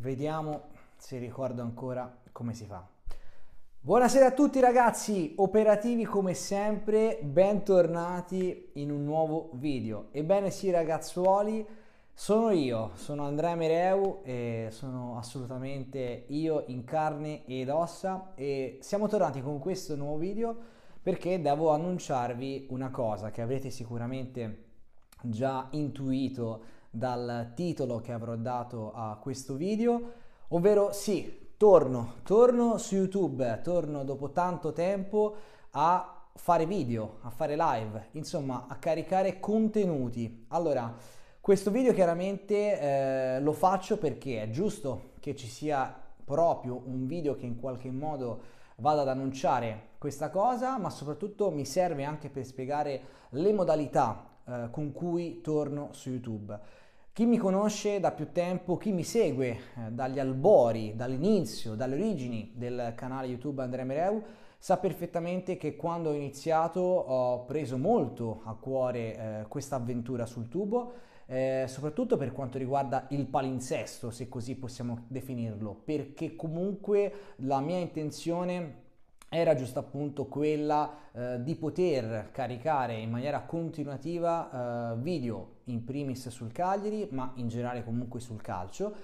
Vediamo se ricordo ancora come si fa. Buonasera a tutti ragazzi, operativi come sempre, bentornati in un nuovo video. Ebbene sì ragazzuoli, sono io, sono Andrea Mereu e sono assolutamente io in carne ed ossa e siamo tornati con questo nuovo video perché devo annunciarvi una cosa che avrete sicuramente già intuito dal titolo che avrò dato a questo video, ovvero sì, torno, torno su YouTube, torno dopo tanto tempo a fare video, a fare live, insomma a caricare contenuti. Allora, questo video chiaramente eh, lo faccio perché è giusto che ci sia proprio un video che in qualche modo vada ad annunciare questa cosa, ma soprattutto mi serve anche per spiegare le modalità eh, con cui torno su YouTube. Chi mi conosce da più tempo, chi mi segue eh, dagli albori, dall'inizio, dalle origini del canale YouTube Andrea Mereu, sa perfettamente che quando ho iniziato ho preso molto a cuore eh, questa avventura sul tubo, eh, soprattutto per quanto riguarda il palinsesto, se così possiamo definirlo, perché comunque la mia intenzione era giusto appunto quella eh, di poter caricare in maniera continuativa eh, video in primis sul Cagliari ma in generale comunque sul calcio eh,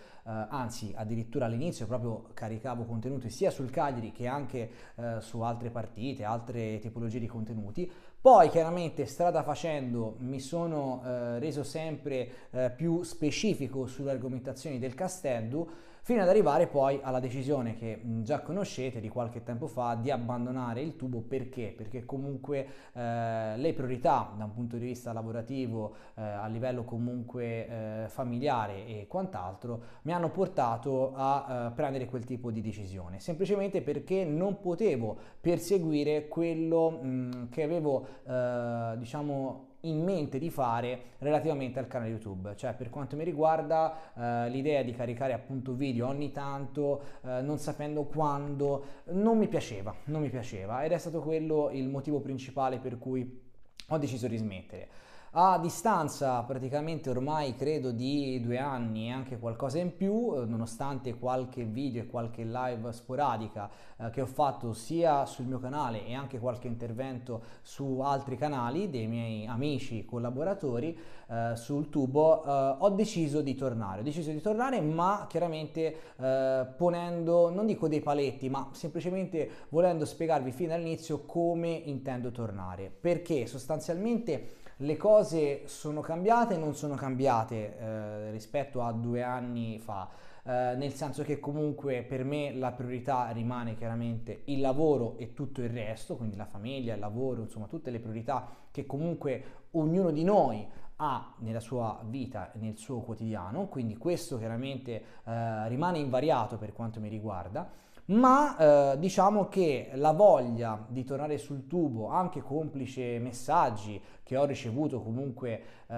anzi addirittura all'inizio proprio caricavo contenuti sia sul Cagliari che anche eh, su altre partite altre tipologie di contenuti poi chiaramente strada facendo mi sono eh, reso sempre eh, più specifico sulle argomentazioni del Castello fino ad arrivare poi alla decisione che già conoscete di qualche tempo fa di abbandonare il tubo perché? Perché comunque eh, le priorità da un punto di vista lavorativo, eh, a livello comunque eh, familiare e quant'altro, mi hanno portato a eh, prendere quel tipo di decisione, semplicemente perché non potevo perseguire quello mh, che avevo eh, diciamo in mente di fare relativamente al canale YouTube. Cioè per quanto mi riguarda eh, l'idea di caricare appunto video ogni tanto, eh, non sapendo quando, non mi piaceva, non mi piaceva ed è stato quello il motivo principale per cui ho deciso di smettere. A distanza praticamente ormai credo di due anni e anche qualcosa in più, eh, nonostante qualche video e qualche live sporadica eh, che ho fatto sia sul mio canale e anche qualche intervento su altri canali dei miei amici collaboratori eh, sul tubo, eh, ho deciso di tornare. Ho deciso di tornare ma chiaramente eh, ponendo, non dico dei paletti, ma semplicemente volendo spiegarvi fin dall'inizio come intendo tornare. Perché sostanzialmente le cose sono cambiate non sono cambiate eh, rispetto a due anni fa, eh, nel senso che comunque per me la priorità rimane chiaramente il lavoro e tutto il resto, quindi la famiglia, il lavoro, insomma tutte le priorità che comunque ognuno di noi ha nella sua vita, nel suo quotidiano, quindi questo chiaramente eh, rimane invariato per quanto mi riguarda ma eh, diciamo che la voglia di tornare sul tubo, anche complice messaggi che ho ricevuto comunque eh,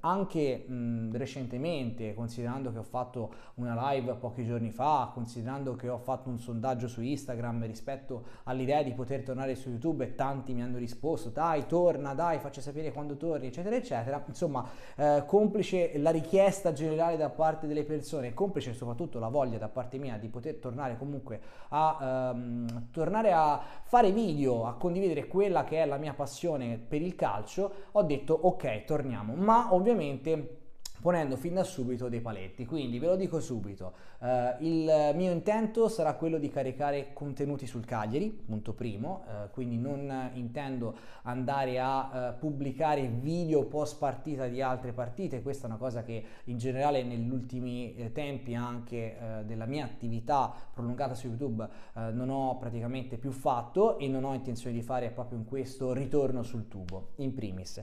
anche mh, recentemente, considerando che ho fatto una live pochi giorni fa, considerando che ho fatto un sondaggio su Instagram rispetto all'idea di poter tornare su YouTube e tanti mi hanno risposto, dai torna, dai faccia sapere quando torni, eccetera, eccetera, insomma eh, complice la richiesta generale da parte delle persone, complice soprattutto la voglia da parte mia di poter tornare comunque comunque a ehm, tornare a fare video, a condividere quella che è la mia passione per il calcio, ho detto ok, torniamo, ma ovviamente ponendo fin da subito dei paletti. Quindi ve lo dico subito, eh, il mio intento sarà quello di caricare contenuti sul Cagliari, punto primo, eh, quindi non intendo andare a eh, pubblicare video post partita di altre partite, questa è una cosa che in generale negli ultimi eh, tempi anche eh, della mia attività prolungata su YouTube eh, non ho praticamente più fatto e non ho intenzione di fare proprio in questo ritorno sul tubo, in primis.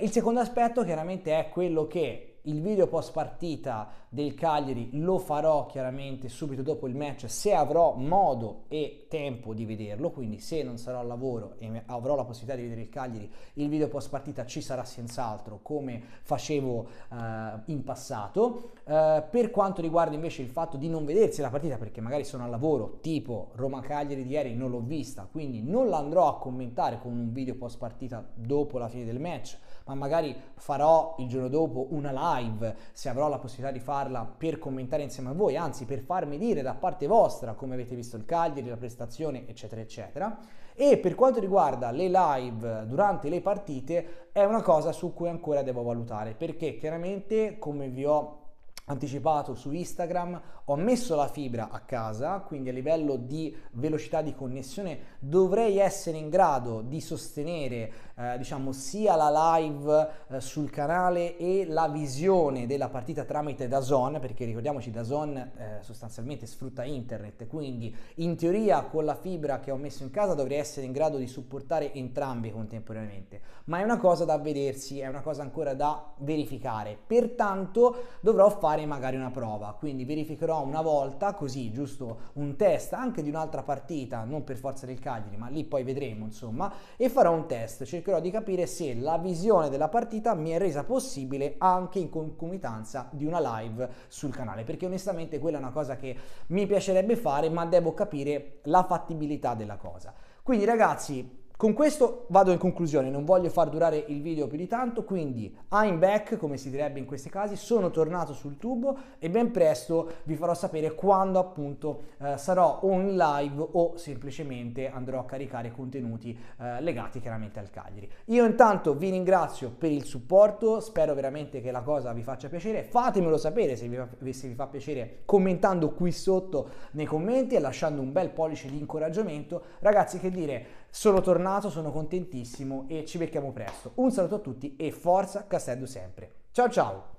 il secondo aspetto chiaramente è quello che il video post partita del Cagliari lo farò chiaramente subito dopo il match se avrò modo e tempo di vederlo, quindi se non sarò al lavoro e avrò la possibilità di vedere il Cagliari, il video post partita ci sarà senz'altro come facevo eh, in passato. Eh, per quanto riguarda invece il fatto di non vedersi la partita perché magari sono al lavoro, tipo Roma Cagliari di ieri non l'ho vista, quindi non la andrò a commentare con un video post partita dopo la fine del match ma magari farò il giorno dopo una live, se avrò la possibilità di farla, per commentare insieme a voi, anzi per farmi dire da parte vostra come avete visto il Cagliari, la prestazione, eccetera, eccetera. E per quanto riguarda le live durante le partite, è una cosa su cui ancora devo valutare, perché chiaramente, come vi ho anticipato su Instagram, ho messo la fibra a casa, quindi a livello di velocità di connessione dovrei essere in grado di sostenere eh, diciamo sia la live eh, sul canale e la visione della partita tramite DAZN, perché ricordiamoci DAZN eh, sostanzialmente sfrutta internet, quindi in teoria con la fibra che ho messo in casa dovrei essere in grado di supportare entrambi contemporaneamente, ma è una cosa da vedersi, è una cosa ancora da verificare. Pertanto dovrò fare fare magari una prova, quindi verificherò una volta così, giusto un test anche di un'altra partita, non per forza del Cagliari, ma lì poi vedremo, insomma, e farò un test, cercherò di capire se la visione della partita mi è resa possibile anche in concomitanza di una live sul canale, perché onestamente quella è una cosa che mi piacerebbe fare, ma devo capire la fattibilità della cosa. Quindi ragazzi, con questo vado in conclusione, non voglio far durare il video più di tanto, quindi I'm back, come si direbbe in questi casi, sono tornato sul tubo e ben presto vi farò sapere quando appunto eh, sarò o in live o semplicemente andrò a caricare contenuti eh, legati chiaramente al Cagliari. Io intanto vi ringrazio per il supporto, spero veramente che la cosa vi faccia piacere, fatemelo sapere se vi, se vi fa piacere commentando qui sotto nei commenti e lasciando un bel pollice di incoraggiamento. Ragazzi che dire sono tornato, sono contentissimo e ci becchiamo presto. Un saluto a tutti e forza Castello sempre. Ciao ciao!